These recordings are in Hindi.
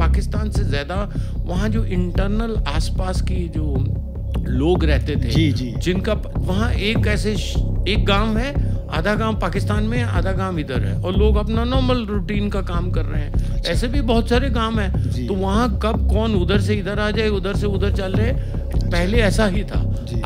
पाकिस्तान से ज़्यादा वहाँ जो इंटरनल आसपास की जो लोग रहते थे जी जी जिनका वहाँ एक ऐसे एक गांव है आधा गांव पाकिस्तान में आधा गांव इधर है और लोग अपना नॉर्मल रूटीन का काम कर रहे हैं अच्छा। ऐसे भी बहुत सारे गांव हैं तो वहाँ कब कौन उधर से इधर आ जाए उधर से उधर चल रहे अच्छा। पहले ऐसा ही था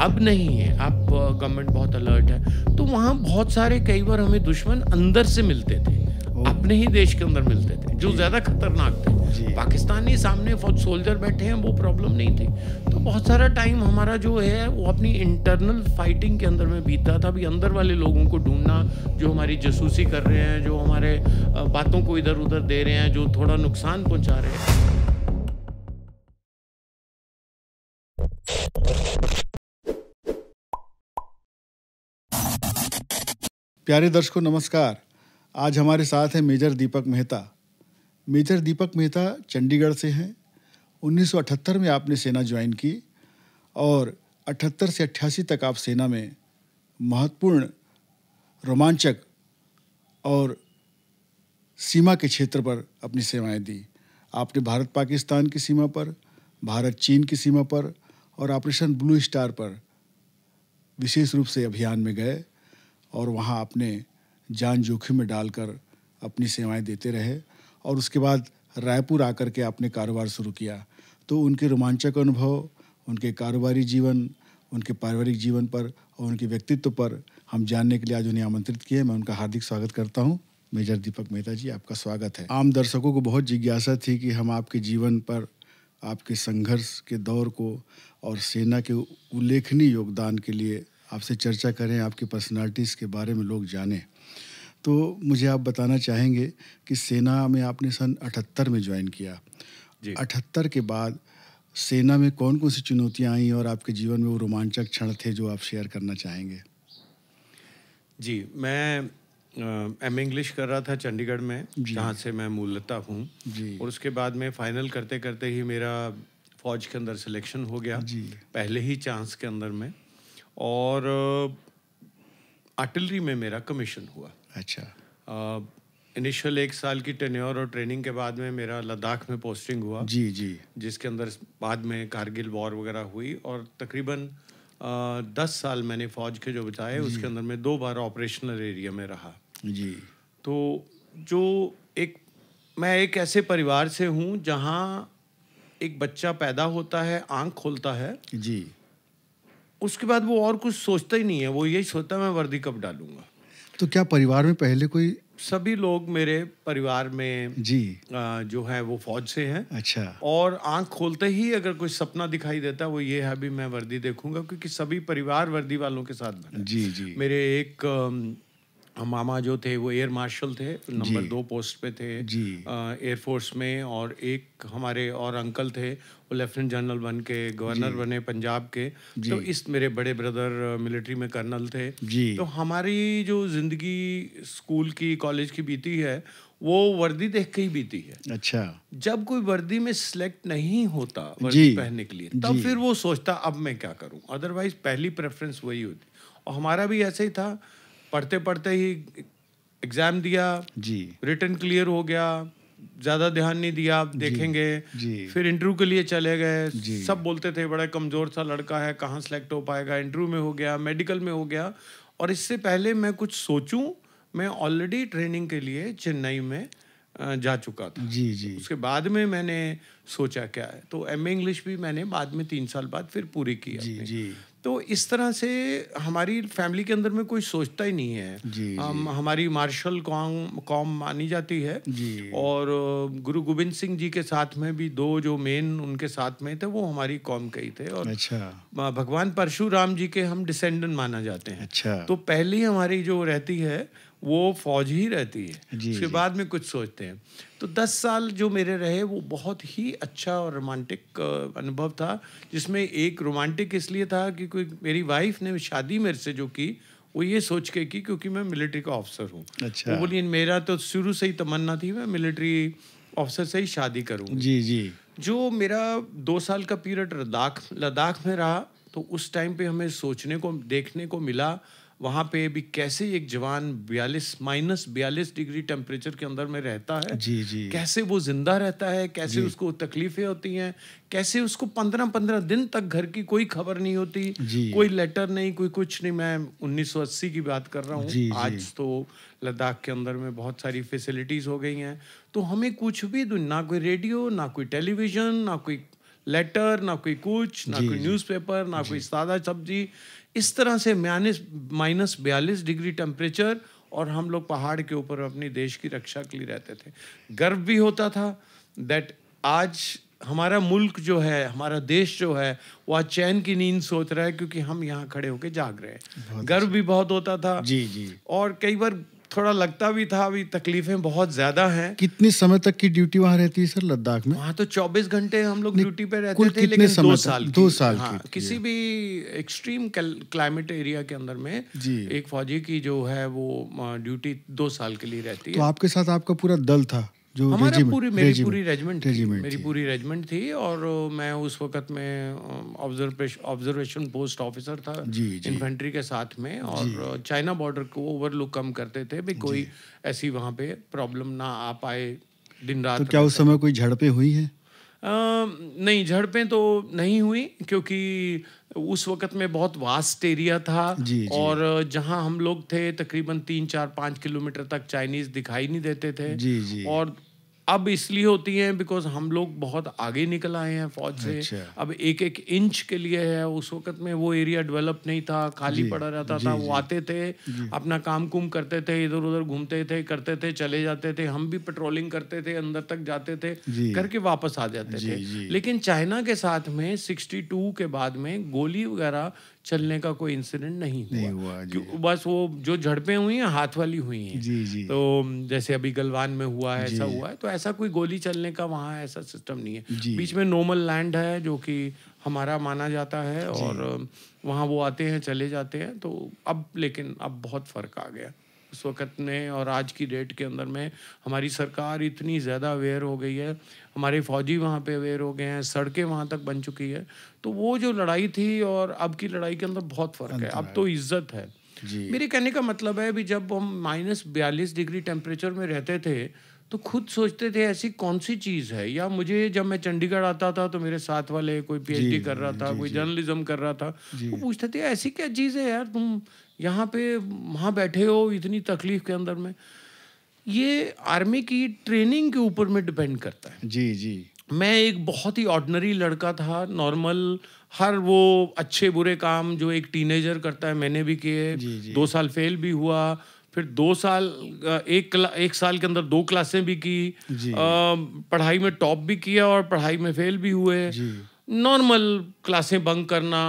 अब नहीं है अब गवर्नमेंट बहुत अलर्ट है तो वहाँ बहुत सारे कई बार हमें दुश्मन अंदर से मिलते थे हम्म। अपने ही देश के अंदर मिलते थे जो ज़्यादा खतरनाक थे पाकिस्तानी सामने फौज सोल्जर बैठे हैं वो प्रॉब्लम नहीं थी तो बहुत सारा टाइम हमारा जो है वो अपनी इंटरनल फाइटिंग के अंदर में बीतता था अभी अंदर वाले लोगों को ढूंढना जो हमारी जासूसी कर रहे हैं जो हमारे बातों को इधर उधर दे रहे हैं जो थोड़ा नुकसान पहुँचा रहे हैं प्यारे दर्शकों नमस्कार आज हमारे साथ हैं मेजर दीपक मेहता मेजर दीपक मेहता चंडीगढ़ से हैं 1978 में आपने सेना ज्वाइन की और 78 से 88 तक आप सेना में महत्वपूर्ण रोमांचक और सीमा के क्षेत्र पर अपनी सेवाएं दी आपने भारत पाकिस्तान की सीमा पर भारत चीन की सीमा पर और ऑपरेशन ब्लू स्टार पर विशेष रूप से अभियान में गए और वहाँ आपने जान जोखिम में डालकर अपनी सेवाएं देते रहे और उसके बाद रायपुर आकर के आपने कारोबार शुरू किया तो उनके रोमांचक अनुभव उनके कारोबारी जीवन उनके पारिवारिक जीवन पर और उनके व्यक्तित्व पर हम जानने के लिए आज उन्हें आमंत्रित किए मैं उनका हार्दिक स्वागत करता हूँ मेजर दीपक मेहता जी आपका स्वागत है आम दर्शकों को बहुत जिज्ञासा थी कि हम आपके जीवन पर आपके संघर्ष के दौर को और सेना के उल्लेखनीय योगदान के लिए आपसे चर्चा करें आपकी पर्सनालिटीज़ के बारे में लोग जानें तो मुझे आप बताना चाहेंगे कि सेना में आपने सन अठहत्तर में ज्वाइन किया अठहत्तर के बाद सेना में कौन कौन सी चुनौतियाँ आई और आपके जीवन में वो रोमांचक क्षण थे जो आप शेयर करना चाहेंगे जी मैं एम इंग्लिश कर रहा था चंडीगढ़ में जहाँ से मैं मूलता हूँ और उसके बाद में फाइनल करते करते ही मेरा फौज के अंदर सिलेक्शन हो गया पहले ही चांस के अंदर में और आर्टिलरी में मेरा कमीशन हुआ अच्छा इनिशियल एक साल की टेन्योर और ट्रेनिंग के बाद में मेरा लद्दाख में पोस्टिंग हुआ जी जी जिसके अंदर बाद में कारगिल वॉर वगैरह हुई और तकरीबन दस साल मैंने फ़ौज के जो बिताए उसके अंदर मैं दो बार ऑपरेशनल एरिया में रहा जी तो जो एक मैं एक ऐसे परिवार से हूँ जहाँ एक बच्चा पैदा होता है आंख खोलता है जी उसके बाद वो और कुछ सोचता ही नहीं है वो यही सोचता मैं वर्दी कब डालूंगा तो क्या परिवार में पहले कोई सभी लोग मेरे परिवार में जी आ, जो है वो फौज से हैं अच्छा और आंख खोलते ही अगर कोई सपना दिखाई देता वो ये है भी मैं वर्दी देखूंगा क्योंकि सभी परिवार वर्दी वालों के साथ जी जी मेरे एक मामा जो थे वो एयर मार्शल थे नंबर दो पोस्ट पे थे एयरफोर्स में और एक हमारे और अंकल थे वो लेफ्टिनेंट जनरल बन के गवर्नर बने पंजाब के तो इस मेरे बड़े ब्रदर मिलिट्री में कर्नल थे तो हमारी जो ज़िंदगी स्कूल की कॉलेज की बीती है वो वर्दी देख के ही बीती है अच्छा जब कोई वर्दी में सिलेक्ट नहीं होता वर्दी पहनने के लिए तब फिर वो सोचता अब मैं क्या करूं अदरवाइज पहली प्रेफरेंस वही होती और हमारा भी ऐसा ही था पढ़ते पढ़ते ही एग्जाम दिया जी रिटर्न क्लियर हो गया ज्यादा ध्यान नहीं दिया आप देखेंगे जी, फिर इंटरव्यू के लिए चले गए सब बोलते थे बड़ा कमजोर सा लड़का है कहाँ सेलेक्ट हो पाएगा इंटरव्यू में हो गया मेडिकल में हो गया और इससे पहले मैं कुछ सोचूं मैं ऑलरेडी ट्रेनिंग के लिए चेन्नई में जा चुका था जी जी उसके बाद में मैंने सोचा क्या है तो एम इंग्लिश भी मैंने बाद में तीन साल बाद फिर पूरी की जी जी तो इस तरह से हमारी फैमिली के अंदर में कोई सोचता ही नहीं है जी, हम हमारी मार्शल कॉम कौम मानी जाती है जी, और गुरु गोविंद सिंह जी के साथ में भी दो जो मेन उनके साथ में थे वो हमारी कौम के ही थे और अच्छा भगवान परशुराम जी के हम डिसेंडेंट माना जाते हैं अच्छा तो पहली हमारी जो रहती है वो फौज ही रहती है उसके बाद में कुछ सोचते हैं तो दस साल जो मेरे रहे वो बहुत ही अच्छा और रोमांटिक अनुभव था जिसमें एक रोमांटिक इसलिए था कि कोई मेरी वाइफ ने शादी मेरे से जो की वो ये सोच के की क्योंकि मैं मिलिट्री का ऑफिसर हूँ अच्छा वो बोली मेरा तो शुरू से ही तमन्ना थी मैं मिलिट्री ऑफिसर से ही शादी करूँ जी जी जो मेरा दो साल का पीरियड लद्दाख लद्दाख में रहा तो उस टाइम पे हमें सोचने को देखने को मिला वहां पे भी कैसे एक जवान बयालीस माइनस बयालीस डिग्री टेम्परेचर के अंदर में रहता है जी जी कैसे वो जिंदा रहता है कैसे उसको तकलीफें होती हैं कैसे उसको पंद्रह पंद्रह दिन तक घर की कोई खबर नहीं होती कोई लेटर नहीं कोई कुछ नहीं मैं 1980 की बात कर रहा हूँ आज जी. तो लद्दाख के अंदर में बहुत सारी फैसिलिटीज़ हो गई हैं तो हमें कुछ भी ना कोई रेडियो ना कोई टेलीविज़न ना कोई लेटर ना कोई कुछ ना कोई न्यूज़पेपर ना कोई सादा सब्जी इस तरह से माइनस माइनस बयालीस डिग्री टेम्परेचर और हम लोग पहाड़ के ऊपर अपनी देश की रक्षा के लिए रहते थे गर्व भी होता था दैट आज हमारा मुल्क जो है हमारा देश जो है वह चैन की नींद सोच रहा है क्योंकि हम यहाँ खड़े होकर जाग रहे हैं गर्व अच्छा। भी बहुत होता था जी जी और कई बार थोड़ा लगता भी था अभी तकलीफें बहुत ज्यादा हैं कितने समय तक की ड्यूटी वहाँ रहती है सर लद्दाख में वहाँ तो 24 घंटे हम लोग ड्यूटी पे रहते थे लेकिन समय दो साल दो साल हाँ, किसी भी एक्सट्रीम क्लाइमेट एरिया के अंदर में जी एक फौजी की जो है वो ड्यूटी दो साल के लिए रहती तो है तो आपके साथ आपका पूरा दल था जो हमारा पूरी मेरी पूरी रेजिमेंट रेजिमेंट मेरी पूरी रेजिमेंट थी और मैं उस वक्त में ऑब्जर्वेशन पोस्ट ऑफिसर था इन्फेंट्री के साथ में और चाइना बॉर्डर को ओवरलुक कम करते थे भी कोई ऐसी वहाँ पे प्रॉब्लम ना आ पाए दिन रात तो क्या उस समय कोई झड़पें हुई है आ, नहीं झड़पें तो नहीं हुई क्योंकि उस वक्त में बहुत वास्ट एरिया था जी, जी. और जहां हम लोग थे तकरीबन तीन चार पाँच किलोमीटर तक चाइनीज दिखाई नहीं देते थे जी, जी. और अब इसलिए होती हैं बिकॉज हम लोग बहुत आगे निकल आए हैं फौज से अच्छा। अब एक एक इंच के लिए है उस वक्त में वो एरिया डेवलप नहीं था खाली पड़ा रहता जी, था जी, वो आते थे अपना काम कुम करते थे इधर उधर घूमते थे करते थे चले जाते थे हम भी पेट्रोलिंग करते थे अंदर तक जाते थे करके वापस आ जाते थे लेकिन चाइना के साथ में सिक्सटी के बाद में गोली वगैरह चलने का कोई इंसिडेंट नहीं, नहीं हुआ, जी। बस वो जो झड़पें हुई हैं हाथ वाली हुई हैं जी जी तो जैसे अभी गलवान में हुआ है ऐसा हुआ है तो ऐसा कोई गोली चलने का वहाँ ऐसा सिस्टम नहीं है बीच में नॉर्मल लैंड है जो कि हमारा माना जाता है और वहाँ वो आते हैं चले जाते हैं तो अब लेकिन अब बहुत फर्क आ गया इस वक़्त में और आज की डेट के अंदर में हमारी सरकार इतनी ज़्यादा अवेयर हो गई है हमारे फौजी वहाँ पे अवेयर हो गए हैं सड़कें वहाँ तक बन चुकी है तो वो जो लड़ाई थी और अब की लड़ाई के अंदर बहुत फ़र्क है अब तो इज्जत है मेरे कहने का मतलब है भी जब हम माइनस बयालीस डिग्री टेम्परेचर में रहते थे तो खुद सोचते थे ऐसी कौन सी चीज़ है या मुझे जब मैं चंडीगढ़ आता था तो मेरे साथ वाले कोई पीएचडी कर रहा था जी, कोई जर्नलिज्म कर रहा था वो पूछते थे ऐसी क्या चीज़ है यार तुम यहाँ पे वहां बैठे हो इतनी तकलीफ के अंदर में ये आर्मी की ट्रेनिंग के ऊपर में डिपेंड करता है जी जी मैं एक बहुत ही ऑर्डनरी लड़का था नॉर्मल हर वो अच्छे बुरे काम जो एक टीनेजर करता है मैंने भी किए दो साल फेल भी हुआ फिर दो साल एक एक साल के अंदर दो क्लासें भी की आ, पढ़ाई में टॉप भी किया और पढ़ाई में फेल भी हुए नॉर्मल क्लासें बंक करना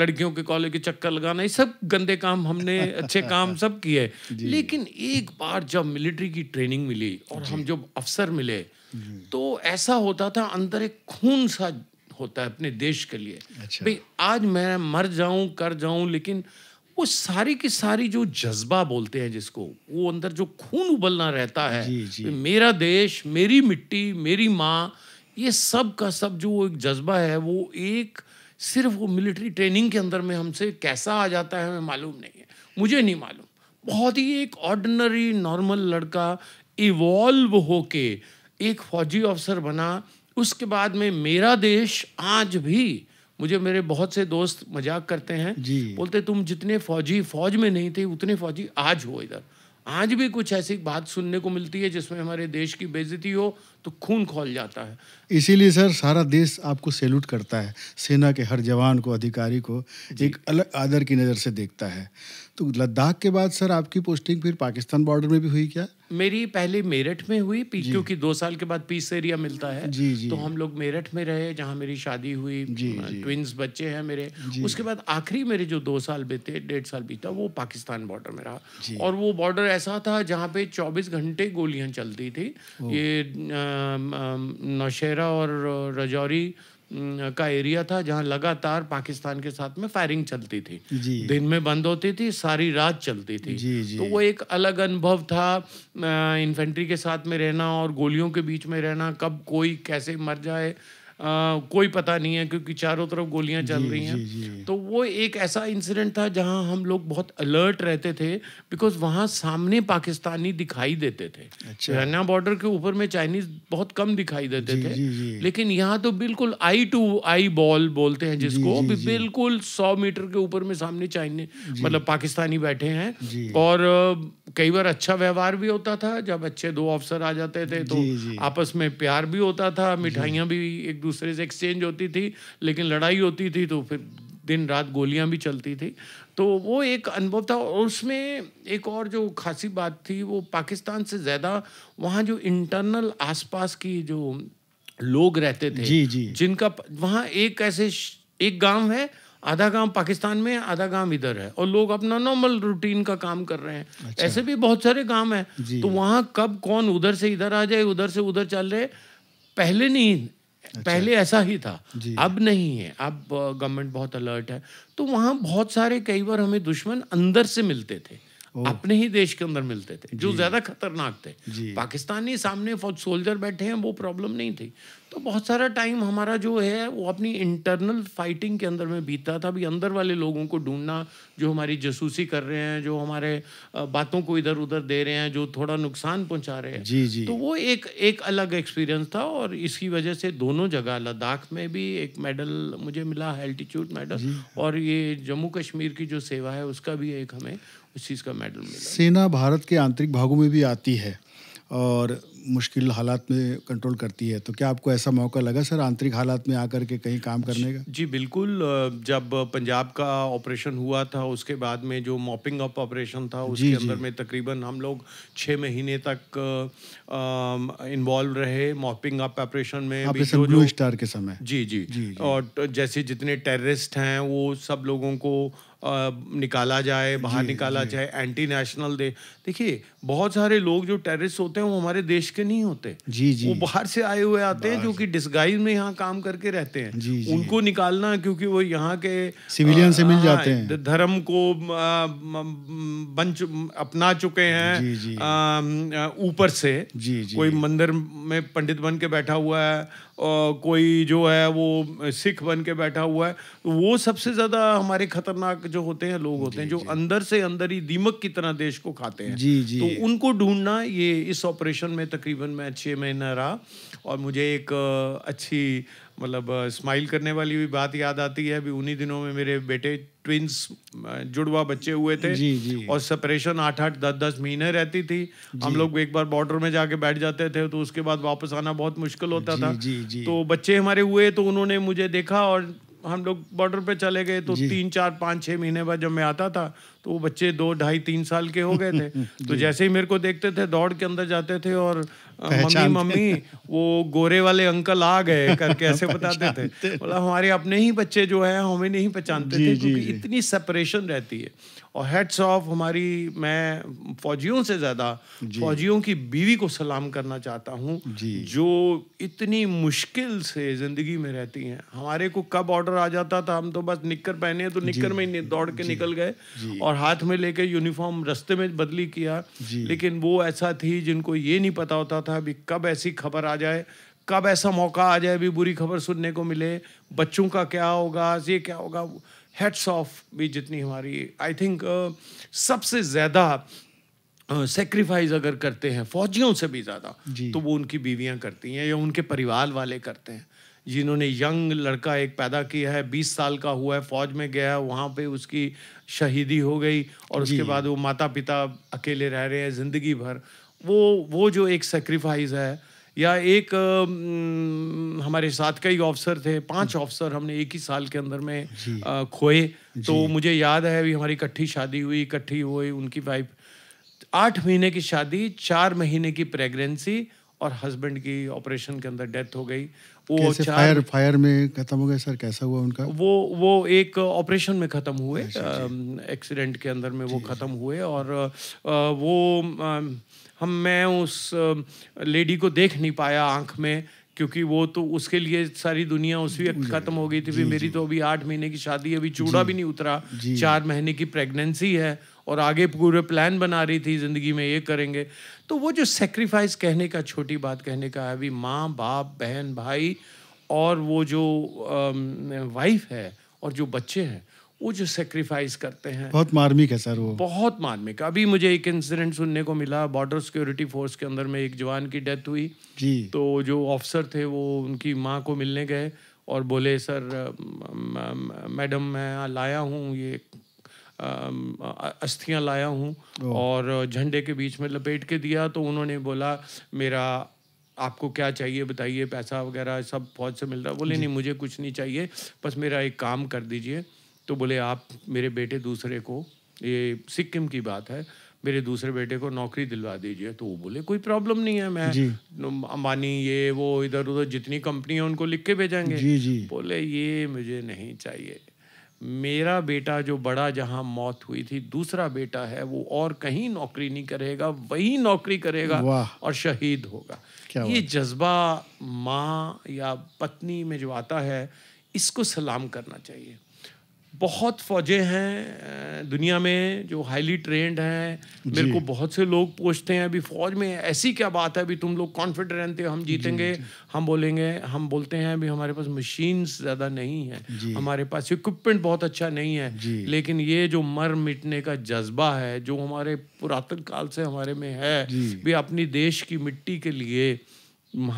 लड़कियों के कॉलेज के चक्कर लगाना ये सब गंदे काम हमने अच्छे काम सब किए लेकिन एक बार जब मिलिट्री की ट्रेनिंग मिली और हम जब अफसर मिले तो ऐसा होता था अंदर एक खून सा होता है अपने देश के लिए अच्छा। भाई आज मैं मर जाऊं कर जाऊं लेकिन वो सारी की सारी जो जज्बा बोलते हैं जिसको वो अंदर जो खून उबलना रहता है जी, जी. मेरा देश मेरी मिट्टी मेरी माँ ये सब का सब जो एक जज्बा है वो एक सिर्फ वो मिलिट्री ट्रेनिंग के अंदर में हमसे कैसा आ जाता है हमें मालूम नहीं है मुझे नहीं मालूम बहुत ही एक ऑर्डनरी नॉर्मल लड़का इवॉल्व होके एक फौजी ऑफिसर बना उसके बाद में मेरा देश आज भी मुझे मेरे बहुत से दोस्त मजाक करते हैं बोलते तुम जितने फौजी फौज में नहीं थे उतने फौजी आज हो इधर आज भी कुछ ऐसी बात सुनने को मिलती है जिसमें हमारे देश की बेजती हो तो खून खोल जाता है इसीलिए सर सारा देश आपको सैल्यूट करता है सेना के हर जवान को अधिकारी को एक अलग आदर की नज़र से देखता है तो लद्दाख के बाद सर आपकी पोस्टिंग फिर पाकिस्तान बॉर्डर में भी हुई क्या मेरी पहले मेरठ में हुई क्योंकि दो साल के बाद पीस एरिया मिलता है जी, जी, तो हम लोग मेरठ में रहे जहाँ मेरी शादी हुई जी, जी, ट्विंस बच्चे हैं मेरे उसके बाद आखिरी मेरे जो दो साल बीते डेढ़ साल बीता वो पाकिस्तान बॉर्डर में रहा और वो बॉर्डर ऐसा था जहाँ पे चौबीस घंटे गोलियां चलती थी ये नौशेरा और रजौरी का एरिया था जहां लगातार पाकिस्तान के साथ में फायरिंग चलती थी दिन में बंद होती थी सारी रात चलती थी जी, जी. तो वो एक अलग अनुभव था इन्फेंट्री के साथ में रहना और गोलियों के बीच में रहना कब कोई कैसे मर जाए कोई पता नहीं है क्योंकि चारों तरफ गोलियां चल रही हैं तो वो एक ऐसा इंसिडेंट था जहां हम लोग बहुत अलर्ट रहते थे बिकॉज वहां सामने पाकिस्तानी दिखाई देते थे अच्छा। बॉर्डर के ऊपर में चाइनीज बहुत कम दिखाई देते थे लेकिन यहाँ तो बिल्कुल आई टू आई बॉल बोलते हैं जिसको बिल्कुल सौ मीटर के ऊपर में सामने चाइनीज मतलब पाकिस्तानी बैठे हैं और कई बार अच्छा व्यवहार भी होता था जब अच्छे दो अफसर आ जाते थे तो आपस में प्यार भी होता था मिठाइयाँ भी एक दूसरे से एक्सचेंज होती थी लेकिन लड़ाई होती थी तो फिर दिन रात गोलियां भी चलती थी तो वो एक अनुभव था और उसमें एक और जो खासी बात थी वो पाकिस्तान से ज़्यादा वहाँ जो इंटरनल आसपास की जो लोग रहते थे जी जी जिनका वहाँ एक ऐसे एक गांव है आधा गांव पाकिस्तान में आधा गांव इधर है और लोग अपना नॉर्मल रूटीन का काम कर रहे हैं अच्छा। ऐसे भी बहुत सारे गांव हैं तो वहाँ कब कौन उधर से इधर आ जाए उधर से उधर चल रहे पहले नहीं अच्छा। पहले ऐसा ही था अब नहीं है अब गवर्नमेंट बहुत अलर्ट है तो वहाँ बहुत सारे कई बार हमें दुश्मन अंदर से मिलते थे अपने ही देश के अंदर मिलते थे जो ज्यादा खतरनाक थे पाकिस्तानी सामने फौज सोल्जर बैठे हैं वो प्रॉब्लम नहीं थी तो बहुत सारा टाइम हमारा जो है वो अपनी इंटरनल फाइटिंग के अंदर में बीता था भी अंदर वाले लोगों को ढूंढना जो हमारी जसूसी कर रहे हैं जो हमारे बातों को इधर उधर दे रहे हैं जो थोड़ा नुकसान पहुंचा रहे हैं जी जी तो वो एक एक अलग एक्सपीरियंस था और इसकी वजह से दोनों जगह लद्दाख में भी एक मेडल मुझे मिला एल्टीट्यूड मेडल और ये जम्मू कश्मीर की जो सेवा है उसका भी एक हमें उस चीज़ का मेडल मिला सेना भारत के आंतरिक भागों में भी आती है और मुश्किल हालात में कंट्रोल करती है तो क्या आपको ऐसा मौका लगा सर आंतरिक हालात में आकर के कहीं काम करने का जी बिल्कुल जब पंजाब का ऑपरेशन हुआ था उसके बाद में जो मॉपिंग अप ऑपरेशन था उसके जी, अंदर जी. में तकरीबन हम लोग छः महीने तक इन्वॉल्व रहे मॉपिंग अप ऑपरेशन में ऑपरेशन ब्लू स्टार के समय जी जी, जी, जी और जैसे जितने टेररिस्ट हैं वो सब लोगों को निकाला जाए बाहर निकाला जाए एंटी नेशनल दे देखिए बहुत सारे लोग जो टेररिस्ट होते हैं वो हमारे देश के नहीं होते जी जी वो बाहर से आए हुए आते हैं जो कि डिस्गाइज में यहाँ काम करके रहते हैं जी, जी, उनको निकालना क्योंकि वो यहाँ के सिविलियन से मिल जाते हैं हाँ, धर्म को बन अपना चुके हैं ऊपर से कोई मंदिर में पंडित बन के बैठा हुआ है कोई जो है वो सिख बन के बैठा हुआ है तो वो सबसे ज़्यादा हमारे खतरनाक जो होते हैं लोग होते हैं जो अंदर से अंदर ही दीमक की तरह देश को खाते हैं जी जी तो उनको ढूंढना ये इस ऑपरेशन में तकरीबन मैं छः महीना रहा और मुझे एक अच्छी मतलब स्माइल करने वाली भी बात याद आती है अभी उन्हीं दिनों में मेरे बेटे ट्विंस जुड़वा बच्चे हुए थे जी जी और सेपरेशन आठ आठ दस दस महीने रहती थी हम लोग एक बार बॉर्डर में जाके बैठ जाते थे तो उसके बाद वापस आना बहुत मुश्किल होता जी, था जी, जी. तो बच्चे हमारे हुए तो उन्होंने मुझे देखा और हम लोग बॉर्डर पे चले गए तो तीन चार पाँच छः महीने बाद जब मैं आता था तो वो बच्चे दो ढाई तीन साल के हो गए थे तो जैसे ही मेरे को देखते थे दौड़ के अंदर जाते थे और मम्मी मम्मी वो गोरे वाले अंकल आ गए करके ऐसे बताते थे बोला हमारे अपने ही बच्चे जो है हमें नहीं पहचानते थे क्योंकि इतनी सेपरेशन रहती है और हेड्स ऑफ हमारी मैं फौजियों से ज़्यादा फौजियों की बीवी को सलाम करना चाहता हूँ जो इतनी मुश्किल से ज़िंदगी में रहती हैं हमारे को कब ऑर्डर आ जाता था हम तो बस निक्कर पहने तो निक्कर में ही दौड़ के निकल गए और हाथ में लेके यूनिफॉर्म रस्ते में बदली किया लेकिन वो ऐसा थी जिनको ये नहीं पता होता था अभी कब ऐसी खबर आ जाए कब ऐसा मौका आ जाए भी बुरी खबर सुनने को मिले बच्चों का क्या होगा ये क्या होगा हेड्स ऑफ भी जितनी हमारी आई थिंक uh, सबसे ज़्यादा सेक्रीफाइस uh, अगर करते हैं फौजियों से भी ज़्यादा तो वो उनकी बीवियां करती हैं या उनके परिवार वाले करते हैं जिन्होंने यंग लड़का एक पैदा किया है बीस साल का हुआ है फौज में गया है वहाँ पे उसकी शहीदी हो गई और उसके बाद वो माता पिता अकेले रह रहे हैं ज़िंदगी भर वो वो जो एक सेक्रीफाइस है या एक हमारे साथ कई ऑफिसर थे पांच ऑफिसर हमने एक ही साल के अंदर में खोए तो मुझे याद है अभी हमारी इकट्ठी शादी हुई इकट्ठी हुई उनकी वाइफ आठ महीने की शादी चार महीने की प्रेगनेंसी और हस्बैंड की ऑपरेशन के अंदर डेथ हो गई वो फायर फायर में खत्म हो गए सर कैसा हुआ उनका वो वो एक ऑपरेशन में खत्म हुए एक्सीडेंट अच्छा, के अंदर में वो खत्म हुए और वो हम मैं उस लेडी को देख नहीं पाया आंख में क्योंकि वो तो उसके लिए सारी दुनिया उस वक्त खत्म हो गई थी भी मेरी तो अभी आठ महीने की शादी अभी चूड़ा भी नहीं उतरा चार महीने की प्रेगनेंसी है और आगे पूरे प्लान बना रही थी ज़िंदगी में ये करेंगे तो वो जो सेक्रीफाइस कहने का छोटी बात कहने का है अभी माँ बाप बहन भाई और वो जो वाइफ है और जो बच्चे हैं वो जो सेक्रीफाइस करते हैं बहुत मार्मिक है सर वो बहुत मार्मिक अभी मुझे एक इंसिडेंट सुनने को मिला बॉर्डर सिक्योरिटी फोर्स के अंदर में एक जवान की डेथ हुई जी तो जो ऑफिसर थे वो उनकी माँ को मिलने गए और बोले सर मैडम मैं लाया हूँ ये अस्थियां लाया हूँ और झंडे के बीच में लपेट के दिया तो उन्होंने बोला मेरा आपको क्या चाहिए बताइए पैसा वगैरह सब फौज से मिल रहा बोले नहीं मुझे कुछ नहीं चाहिए बस मेरा एक काम कर दीजिए तो बोले आप मेरे बेटे दूसरे को ये सिक्किम की बात है मेरे दूसरे बेटे को नौकरी दिलवा दीजिए तो वो बोले कोई प्रॉब्लम नहीं है मैं अंबानी ये वो इधर उधर जितनी कंपनी है उनको लिख के भेजेंगे बोले ये मुझे नहीं चाहिए मेरा बेटा जो बड़ा जहाँ मौत हुई थी दूसरा बेटा है वो और कहीं नौकरी नहीं करेगा वही नौकरी करेगा और शहीद होगा ये जज्बा माँ या पत्नी में जो आता है इसको सलाम करना चाहिए बहुत फौजें हैं दुनिया में जो हाईली ट्रेंड हैं मेरे को बहुत से लोग पूछते हैं अभी फौज में ऐसी क्या बात है अभी तुम लोग कॉन्फिडेंट रहते हो हम जीतेंगे जी, जी. हम बोलेंगे हम बोलते हैं अभी हमारे पास मशीन्स ज़्यादा नहीं है हमारे पास इक्विपमेंट बहुत अच्छा नहीं है लेकिन ये जो मर मिटने का जज्बा है जो हमारे पुरातन काल से हमारे में है भी अपनी देश की मिट्टी के लिए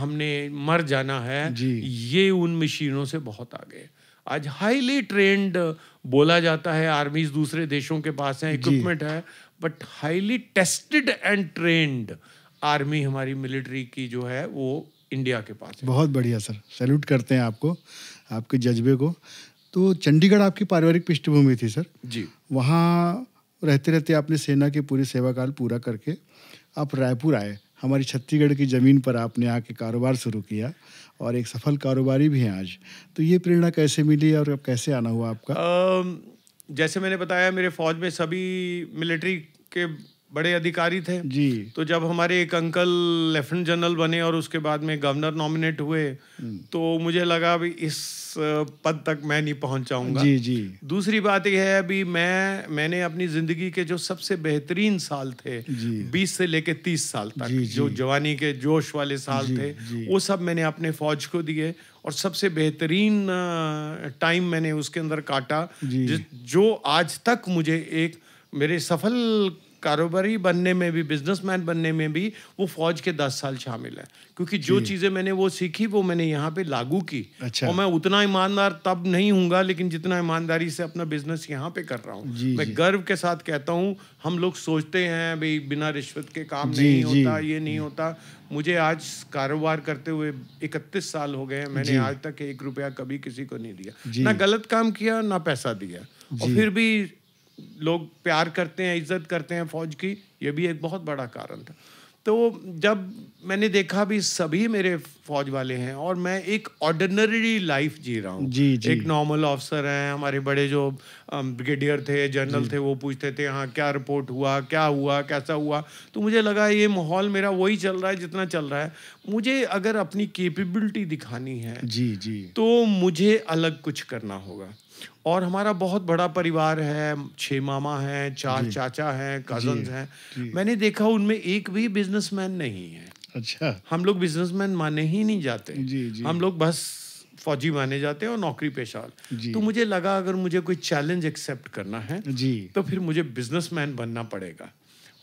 हमने मर जाना है ये उन मशीनों से बहुत आगे है आज हाईली ट्रेंड बोला जाता है आर्मीज दूसरे देशों के पास है इक्विपमेंट है but highly tested and trained army हमारी मिलिट्री की जो है वो इंडिया के पास है बहुत बढ़िया सर सैल्यूट करते हैं आपको आपके जज्बे को तो चंडीगढ़ आपकी पारिवारिक पृष्ठभूमि थी सर जी वहाँ रहते रहते आपने सेना के पूरे सेवा काल पूरा करके आप रायपुर आए हमारी छत्तीसगढ़ की ज़मीन पर आपने आके कारोबार शुरू किया और एक सफल कारोबारी भी हैं आज तो ये प्रेरणा कैसे मिली और अब कैसे आना हुआ आपका जैसे मैंने बताया मेरे फौज में सभी मिलिट्री के बड़े अधिकारी थे जी तो जब हमारे एक अंकल लेफ्टिनेंट जनरल बने और उसके बाद में गवर्नर नॉमिनेट हुए हम्म। तो मुझे लगा अभी इस पद तक मैं नहीं पहुंच जाऊंगा जी जी दूसरी बात यह है अभी मैं मैंने अपनी जिंदगी के जो सबसे बेहतरीन साल थे बीस से लेके तीस साल तक जी, जी. जो जवानी के जोश वाले साल जी, थे जी. वो सब मैंने अपने फौज को दिए और सबसे बेहतरीन टाइम मैंने उसके अंदर काटा जो आज तक मुझे एक मेरे सफल कारोबारी बनने में भी बिजनेसमैन बनने में भी वो फौज के दस साल शामिल है क्योंकि जो चीज़ें मैंने वो सीखी वो मैंने यहाँ पे लागू की अच्छा। और मैं उतना ईमानदार तब नहीं हूँ लेकिन जितना ईमानदारी से अपना बिजनेस यहाँ पे कर रहा हूँ मैं गर्व के साथ कहता हूँ हम लोग सोचते हैं भाई बिना रिश्वत के काम नहीं होता ये नहीं होता मुझे आज कारोबार करते हुए इकतीस साल हो गए हैं मैंने आज तक एक रुपया कभी किसी को नहीं दिया ना गलत काम किया ना पैसा दिया और फिर भी लोग प्यार करते हैं इज्जत करते हैं फौज की ये भी एक बहुत बड़ा कारण था तो जब मैंने देखा भी सभी मेरे फौज वाले हैं और मैं एक ऑर्डिनरी लाइफ जी रहा हूँ जी, जी एक नॉर्मल ऑफिसर हैं हमारे बड़े जो ब्रिगेडियर थे जनरल थे वो पूछते थे हाँ क्या रिपोर्ट हुआ क्या हुआ कैसा हुआ तो मुझे लगा ये माहौल मेरा वही चल रहा है जितना चल रहा है मुझे अगर अपनी केपेबिलिटी दिखानी है जी जी तो मुझे अलग कुछ करना होगा और हमारा बहुत बड़ा परिवार है छह मामा हैं चार चाचा हैं कजन हैं मैंने देखा उनमें एक भी बिजनेसमैन नहीं है अच्छा हम लोग बिजनेसमैन माने ही नहीं जाते जी, जी. हम लोग बस फौजी माने जाते हैं और नौकरी पेशा तो मुझे लगा अगर मुझे कोई चैलेंज एक्सेप्ट करना है जी तो फिर मुझे बिजनेसमैन बनना पड़ेगा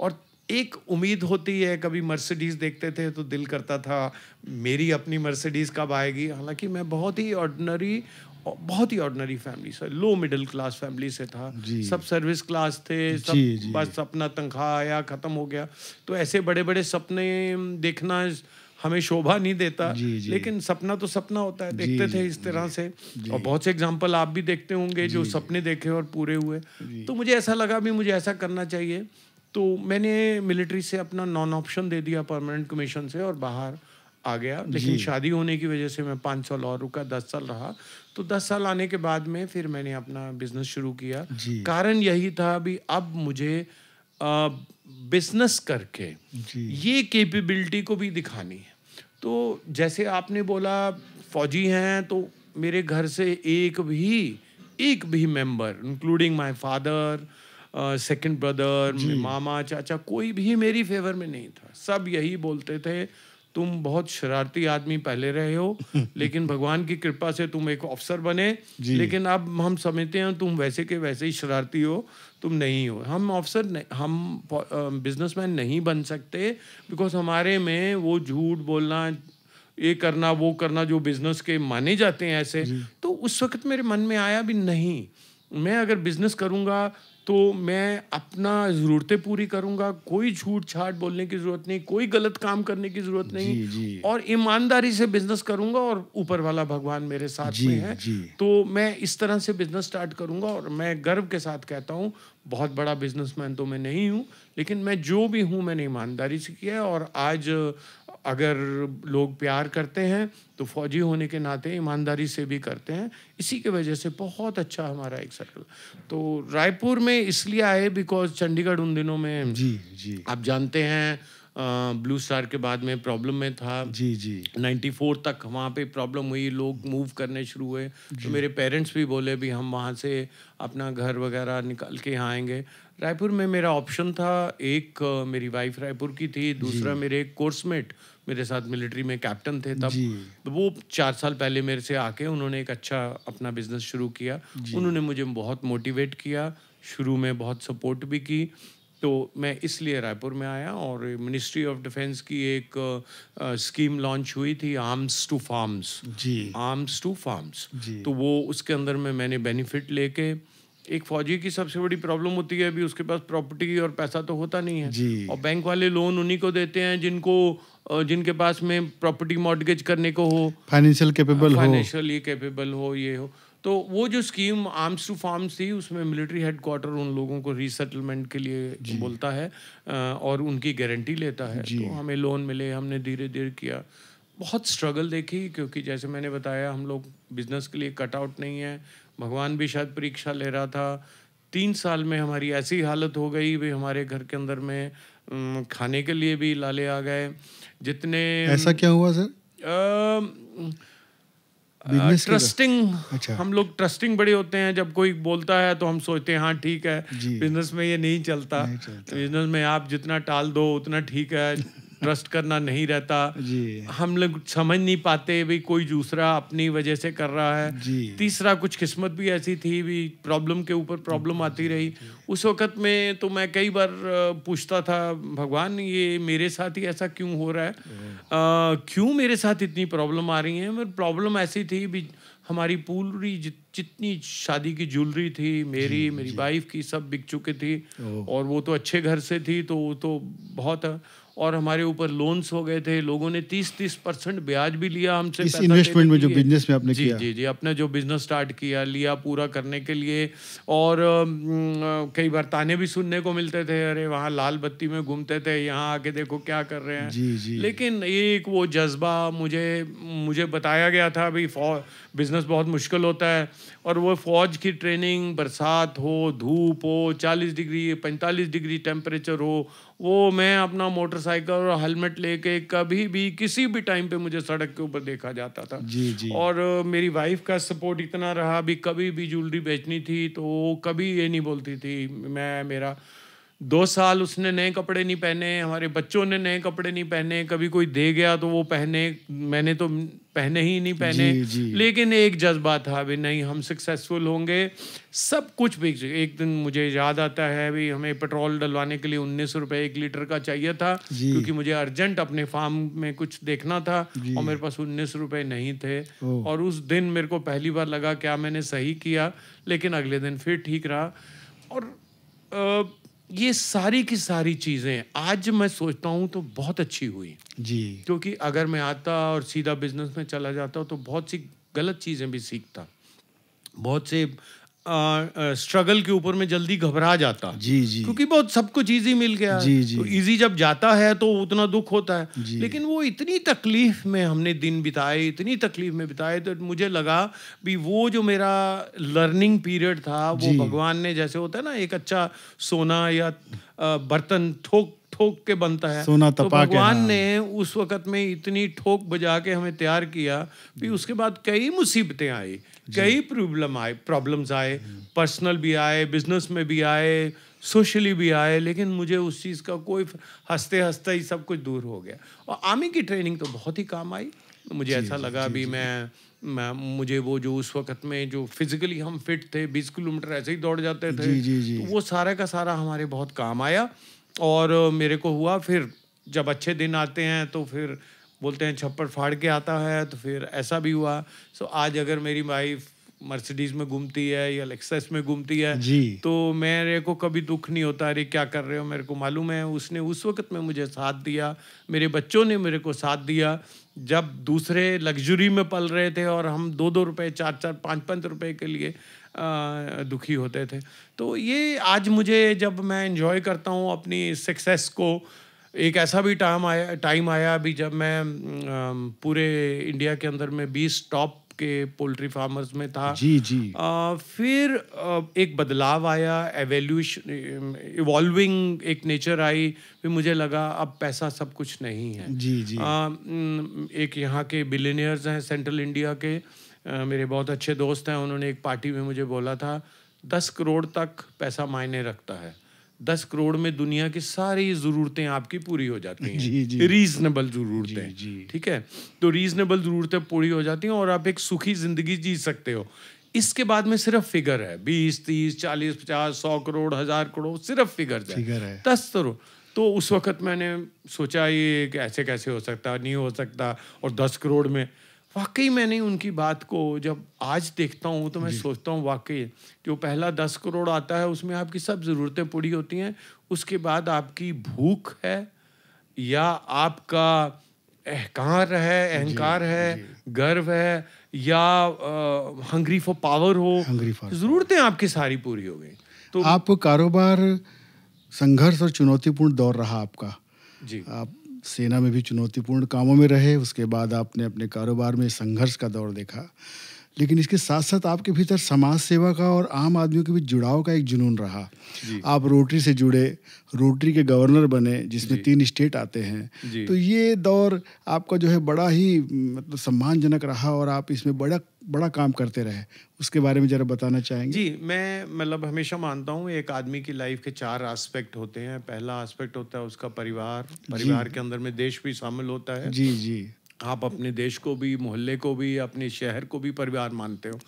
और एक उम्मीद होती है कभी मर्सिडीज़ देखते थे तो दिल करता था मेरी अपनी मर्सिडीज़ कब आएगी हालांकि मैं बहुत ही ऑर्डनरी बहुत ही ऑर्डनरी फैमिली से लो मिडिल क्लास फैमिली से था सब सर्विस क्लास थे सब जी, जी. बस अपना तनख्वाह आया ख़त्म हो गया तो ऐसे बड़े बड़े सपने देखना हमें शोभा नहीं देता जी, जी. लेकिन सपना तो सपना होता है देखते जी, थे इस तरह से और बहुत से एग्जाम्पल आप भी देखते होंगे जो सपने देखे और पूरे हुए तो मुझे ऐसा लगा भी मुझे ऐसा करना चाहिए तो मैंने मिलिट्री से अपना नॉन ऑप्शन दे दिया परमानेंट कमीशन से और बाहर आ गया लेकिन शादी होने की वजह से मैं पाँच साल और रुका दस साल रहा तो दस साल आने के बाद में फिर मैंने अपना बिजनेस शुरू किया कारण यही था अभी अब मुझे बिजनेस करके ये कैपेबिलिटी को भी दिखानी है तो जैसे आपने बोला फौजी हैं तो मेरे घर से एक भी एक भी member including my father second brother मामा चाचा कोई भी मेरी फेवर में नहीं था सब यही बोलते थे तुम बहुत शरारती आदमी पहले रहे हो लेकिन भगवान की कृपा से तुम एक अफसर बने लेकिन अब हम समझते हैं तुम वैसे के वैसे ही शरारती हो तुम नहीं हो हम अफसर हम बिजनेसमैन नहीं बन सकते बिकॉज हमारे में वो झूठ बोलना ये करना वो करना जो बिजनेस के माने जाते हैं ऐसे तो उस वक्त मेरे मन में आया भी नहीं मैं अगर बिजनेस करूँगा तो मैं अपना ज़रूरतें पूरी करूँगा कोई छूट छाट बोलने की ज़रूरत नहीं कोई गलत काम करने की ज़रूरत नहीं जी, जी. और ईमानदारी से बिजनेस करूंगा और ऊपर वाला भगवान मेरे साथ जी, में है जी. तो मैं इस तरह से बिजनेस स्टार्ट करूंगा और मैं गर्व के साथ कहता हूँ बहुत बड़ा बिजनेसमैन तो मैं नहीं हूँ लेकिन मैं जो भी हूँ मैंने ईमानदारी से किया है और आज अगर लोग प्यार करते हैं तो फौजी होने के नाते ईमानदारी से भी करते हैं इसी के वजह से बहुत अच्छा हमारा एक सर्कल तो रायपुर में इसलिए आए बिकॉज चंडीगढ़ उन दिनों में जी जी आप जानते हैं ब्लू स्टार के बाद में प्रॉब्लम में था जी जी 94 तक वहाँ पे प्रॉब्लम हुई लोग मूव करने शुरू हुए तो मेरे पेरेंट्स भी बोले भी हम वहाँ से अपना घर वगैरह निकाल के यहाँ आएंगे रायपुर में मेरा ऑप्शन था एक मेरी वाइफ रायपुर की थी दूसरा मेरे एक कोर्समेट मेरे साथ मिलिट्री में कैप्टन थे तब तो वो चार साल पहले मेरे से आके उन्होंने एक अच्छा अपना बिजनेस शुरू किया उन्होंने मुझे बहुत मोटिवेट किया शुरू में बहुत सपोर्ट भी की तो मैं इसलिए रायपुर में आया और मिनिस्ट्री ऑफ डिफेंस की एक आ, स्कीम लॉन्च हुई थी आर्म्स टू फार्म्स जी आर्म्स टू फार्म्स तो वो उसके अंदर में मैंने बेनिफिट लेके एक फौजी की सबसे बड़ी प्रॉब्लम होती है अभी उसके पास प्रॉपर्टी और पैसा तो होता नहीं है जी। और बैंक वाले लोन उन्हीं को देते हैं जिनको जिनके पास में प्रॉपर्टी मॉडगेज करने को हो फाइनेंशियल कैपेबल हो फाइनेंशियली कैपेबल हो ये हो तो वो जो स्कीम आर्म्स टू फार्म्स थी उसमें मिलिट्री हेडक्वार्टर उन लोगों को रीसेटलमेंट के लिए बोलता है और उनकी गारंटी लेता है तो हमें लोन मिले हमने धीरे धीरे किया बहुत स्ट्रगल देखी क्योंकि जैसे मैंने बताया हम लोग बिजनेस के लिए कट आउट नहीं है भगवान भी शायद परीक्षा ले रहा था तीन साल में हमारी ऐसी हालत हो गई भी हमारे घर के अंदर में खाने के लिए भी लाले आ गए जितने ऐसा क्या हुआ सर ट्रस्टिंग अच्छा हम लोग ट्रस्टिंग बड़े होते हैं जब कोई बोलता है तो हम सोचते हैं हाँ ठीक है बिजनेस में ये नहीं चलता, नहीं चलता। बिजनेस में आप जितना टाल दो उतना ठीक है ट्रस्ट करना नहीं रहता जी हम लोग समझ नहीं पाते भी कोई दूसरा अपनी वजह से कर रहा है जी तीसरा कुछ किस्मत भी ऐसी थी भी प्रॉब्लम के ऊपर प्रॉब्लम आती रही उस वक़्त में तो मैं कई बार पूछता था भगवान ये मेरे साथ ही ऐसा क्यों हो रहा है क्यों मेरे साथ इतनी प्रॉब्लम आ रही है प्रॉब्लम मतलब ऐसी थी भी हमारी पूरी जितनी शादी की ज्वेलरी थी मेरी मेरी वाइफ की सब बिक चुके थी और वो तो अच्छे घर से थी तो वो तो बहुत और हमारे ऊपर लोन्स हो गए थे लोगों ने तीस तीस परसेंट ब्याज भी लिया हमसे इस इन्वेस्टमेंट में जो बिजनेस में आपने जी, किया जी जी अपना जो बिजनेस स्टार्ट किया लिया पूरा करने के लिए और कई बार ताने भी सुनने को मिलते थे अरे वहाँ लाल बत्ती में घूमते थे यहाँ आके देखो क्या कर रहे हैं जी जी लेकिन एक वो जज्बा मुझे मुझे बताया गया था अभी बिजनेस बहुत मुश्किल होता है और वो फौज की ट्रेनिंग बरसात हो धूप हो चालीस डिग्री पैंतालीस डिग्री टेम्परेचर हो वो मैं अपना मोटरसाइकिल और हेलमेट लेके कभी भी किसी भी टाइम पे मुझे सड़क के ऊपर देखा जाता था जी जी और मेरी वाइफ का सपोर्ट इतना रहा भी कभी भी ज्वेलरी बेचनी थी तो वो कभी ये नहीं बोलती थी मैं मेरा दो साल उसने नए कपड़े नहीं पहने हमारे बच्चों ने नए कपड़े नहीं पहने कभी कोई दे गया तो वो पहने मैंने तो पहने ही नहीं पहने जी, जी. लेकिन एक जज्बा था भी नहीं हम सक्सेसफुल होंगे सब कुछ भी एक दिन मुझे याद आता है भी हमें पेट्रोल डलवाने के लिए उन्नीस रुपये एक लीटर का चाहिए था क्योंकि मुझे अर्जेंट अपने फार्म में कुछ देखना था और मेरे पास उन्नीस रुपये नहीं थे और उस दिन मेरे को पहली बार लगा क्या मैंने सही किया लेकिन अगले दिन फिर ठीक रहा और ये सारी की सारी चीज़ें आज मैं सोचता हूँ तो बहुत अच्छी हुई जी क्योंकि अगर मैं आता और सीधा बिजनेस में चला जाता तो बहुत सी गलत चीज़ें भी सीखता बहुत से स्ट्रगल के ऊपर में जल्दी घबरा जाता जी जी क्योंकि बहुत सब कुछ इजी मिल गया जी जी तो इजी जब जाता है तो उतना दुख होता है लेकिन वो इतनी तकलीफ में हमने दिन बिताए इतनी तकलीफ में बिताए तो मुझे लगा भी वो जो मेरा लर्निंग पीरियड था वो भगवान ने जैसे होता है ना एक अच्छा सोना या बर्तन थोक ठोक के बनता है सोना तो भगवान हाँ। ने उस वक्त में इतनी ठोक बजा के हमें तैयार किया कि उसके बाद कई मुसीबतें आई कई प्रॉब्लम आए प्रॉब्लम्स आए पर्सनल भी आए बिजनेस में भी आए सोशली भी आए लेकिन मुझे उस चीज़ का कोई हंसते हंसते ही सब कुछ दूर हो गया और आर्मी की ट्रेनिंग तो बहुत ही काम आई मुझे ऐसा लगा अभी मैं मैं मुझे वो जो उस वक्त में जो फिजिकली हम फिट थे बीस किलोमीटर ऐसे ही दौड़ जाते थे जी, जी, जी. तो वो सारा का सारा हमारे बहुत काम आया और मेरे को हुआ फिर जब अच्छे दिन आते हैं तो फिर बोलते हैं छप्पर फाड़ के आता है तो फिर ऐसा भी हुआ सो आज अगर मेरी वाइफ मर्सिडीज में घूमती है या लेक्सस में घूमती है जी तो मेरे को कभी दुख नहीं होता अरे क्या कर रहे हो मेरे को मालूम है उसने उस वक्त में मुझे साथ दिया मेरे बच्चों ने मेरे को साथ दिया जब दूसरे लग्जरी में पल रहे थे और हम दो दो रुपए चार चार पाँच पाँच रुपए के लिए दुखी होते थे तो ये आज मुझे जब मैं इन्जॉय करता हूँ अपनी सक्सेस को एक ऐसा भी टाइम आया टाइम आया अभी जब मैं पूरे इंडिया के अंदर में बीस टॉप के पोल्ट्री फार्मर्स में था जी जी आ, फिर एक बदलाव आया एवेल्यूशन इवॉल्विंग एक नेचर आई फिर मुझे लगा अब पैसा सब कुछ नहीं है जी जी आ, एक यहाँ के बिलेनियर्स हैं सेंट्रल इंडिया के मेरे बहुत अच्छे दोस्त हैं उन्होंने एक पार्टी में मुझे बोला था दस करोड़ तक पैसा मायने रखता है दस करोड़ में दुनिया की सारी ज़रूरतें आपकी पूरी हो जाती हैं रीजनेबल ज़रूरतें ठीक है तो रीजनेबल ज़रूरतें पूरी हो जाती हैं और आप एक सुखी ज़िंदगी जी सकते हो इसके बाद में सिर्फ फिगर है बीस तीस चालीस पचास सौ करोड़ हज़ार करोड़ सिर्फ फिगर है, फिगर है। दस करोड़ तो उस वक़्त मैंने सोचा ये ऐसे कैसे हो सकता नहीं हो सकता और दस करोड़ में वाकई मैंने उनकी बात को जब आज देखता हूँ तो मैं सोचता हूँ वाकई जो पहला दस करोड़ आता है उसमें आपकी सब ज़रूरतें पूरी होती हैं उसके बाद आपकी भूख है या आपका अहकार है अहंकार है गर्व है या हंग्री फॉर पावर हो ज़रूरतें आपकी सारी पूरी हो गई तो आप कारोबार संघर्ष और चुनौतीपूर्ण दौर रहा आपका जी आप सेना में भी चुनौतीपूर्ण कामों में रहे उसके बाद आपने अपने कारोबार में संघर्ष का दौर देखा लेकिन इसके साथ साथ आपके भीतर समाज सेवा का और आम आदमियों के बीच जुड़ाव का एक जुनून रहा आप रोटरी से जुड़े रोटरी के गवर्नर बने जिसमें तीन स्टेट आते हैं तो ये दौर आपका जो है बड़ा ही मतलब सम्मानजनक रहा और आप इसमें बड़ा बड़ा काम करते रहे उसके बारे में ज़रा बताना चाहेंगे जी मैं मतलब हमेशा मानता हूँ एक आदमी की लाइफ के चार एस्पेक्ट होते हैं पहला एस्पेक्ट होता है उसका परिवार परिवार के अंदर में देश भी शामिल होता है जी जी आप अपने देश को भी मोहल्ले को भी अपने शहर को भी परिवार मानते हो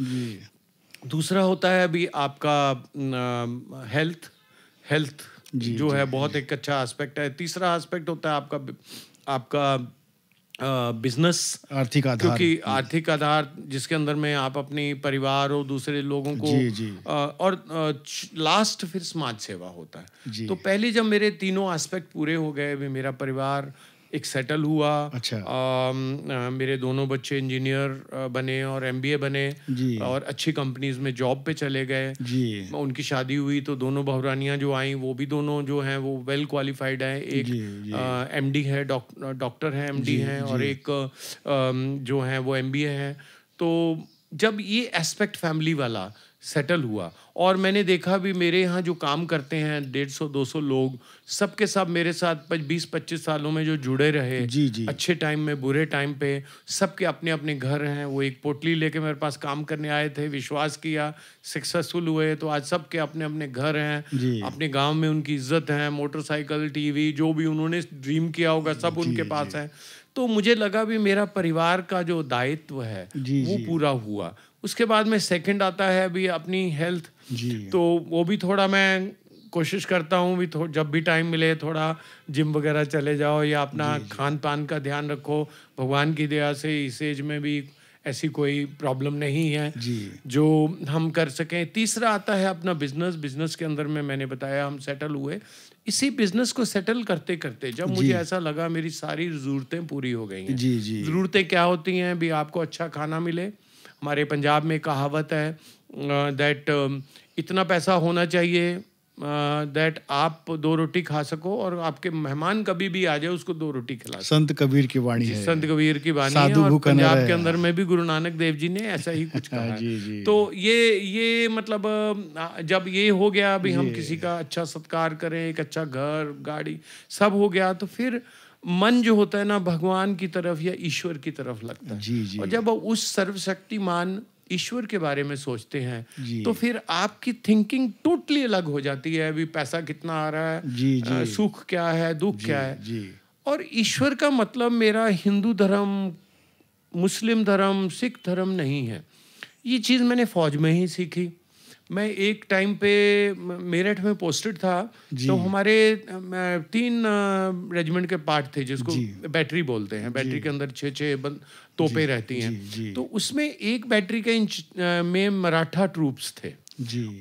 दूसरा होता है अभी आपका हेल्थ हेल्थ जो जी, है बहुत एक अच्छा एस्पेक्ट है तीसरा एस्पेक्ट होता है आपका आपका बिजनेस आर्थिक आधार क्योंकि आर्थिक आधार जिसके अंदर में आप अपनी परिवार और दूसरे लोगों को जी, जी. आ, और आ, लास्ट फिर समाज सेवा होता है तो पहले जब मेरे तीनों एस्पेक्ट पूरे हो गए मेरा परिवार एक सेटल हुआ अच्छा आ, um, आ, uh, मेरे दोनों बच्चे इंजीनियर uh, बने और एमबीए बने और अच्छी कंपनीज में जॉब पे चले गए उनकी शादी हुई तो दोनों बहुरानियां जो आई वो भी दोनों जो हैं वो वेल क्वालिफाइड हैं एक एमडी uh, है डॉक्टर है है एमडी है और एक um, जो है वो एमबीए है तो जब ये एस्पेक्ट फैमिली वाला सेटल हुआ और मैंने देखा भी मेरे यहाँ जो काम करते हैं डेढ़ सौ दो सौ लोग सबके सब मेरे साथ बीस पच्चीस सालों में जो जुड़े रहे जी जी अच्छे टाइम में बुरे टाइम पे सबके अपने अपने घर हैं वो एक पोटली लेके मेरे पास काम करने आए थे विश्वास किया सक्सेसफुल हुए तो आज सबके अपने अपने घर हैं अपने गाँव में उनकी इज्जत है मोटरसाइकिल टीवी जो भी उन्होंने ड्रीम किया होगा सब उनके पास है तो मुझे लगा भी मेरा परिवार का जो दायित्व है वो पूरा हुआ उसके बाद में सेकंड आता है अभी अपनी हेल्थ तो वो भी थोड़ा मैं कोशिश करता हूँ भी जब भी टाइम मिले थोड़ा जिम वगैरह चले जाओ या अपना खान पान का ध्यान रखो भगवान की दया से इस एज में भी ऐसी कोई प्रॉब्लम नहीं है जी। जो हम कर सकें तीसरा आता है अपना बिजनेस बिजनेस के अंदर में मैंने बताया हम सेटल हुए इसी बिजनेस को सेटल करते करते जब मुझे ऐसा लगा मेरी सारी ज़रूरतें पूरी हो गई ज़रूरतें क्या होती हैं भी आपको अच्छा खाना मिले हमारे पंजाब में कहावत है दैट इतना पैसा होना चाहिए दैट आप दो रोटी खा सको और आपके मेहमान कभी भी आ जाए उसको दो रोटी खिला संत कबीर की वाणी है संत कबीर की वाणी है और पंजाब के अंदर में भी गुरु नानक देव जी ने ऐसा ही कुछ कहा जी, जी। तो ये ये मतलब जब ये हो गया अभी हम किसी का अच्छा सत्कार करें एक अच्छा घर गाड़ी सब हो गया तो फिर मन जो होता है ना भगवान की तरफ या ईश्वर की तरफ लगता है जी जी और जब उस उस सर्वशक्तिमान ईश्वर के बारे में सोचते हैं तो फिर आपकी थिंकिंग टोटली अलग हो जाती है अभी पैसा कितना आ रहा है सुख क्या है दुख जी, क्या है जी और ईश्वर का मतलब मेरा हिंदू धर्म मुस्लिम धर्म सिख धर्म नहीं है ये चीज़ मैंने फौज में ही सीखी मैं एक टाइम पे मेरठ में पोस्टेड था तो हमारे तीन रेजिमेंट के पार्ट थे जिसको बैटरी बोलते हैं बैटरी के अंदर छः छः तोपे रहती हैं तो उसमें एक बैटरी के इंच में मराठा ट्रूप्स थे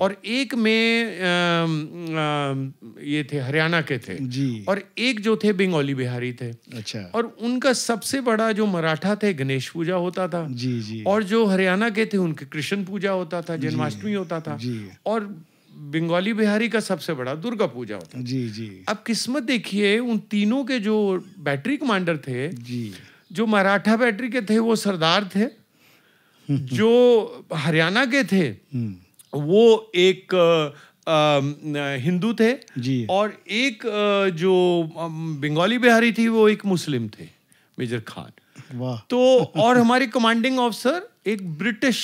और एक में आ, आ, ये थे हरियाणा के थे जी और एक जो थे बंगाली बिहारी थे अच्छा और उनका सबसे बड़ा जो मराठा थे गणेश पूजा होता था जी जी और जो हरियाणा के थे उनके कृष्ण पूजा होता था जन्माष्टमी होता था जी और बंगाली बिहारी का सबसे बड़ा दुर्गा पूजा होता जी जी अब किस्मत देखिए उन तीनों के जो बैटरी कमांडर थे जी जो मराठा बैटरी के थे वो सरदार थे हम्म, हम्म। जो हरियाणा के थे हम्म। वो एक हिंदू थे जी और एक जो बंगाली बिहारी थी वो एक मुस्लिम थे मेजर खान वाह तो और हमारे कमांडिंग ऑफिसर एक ब्रिटिश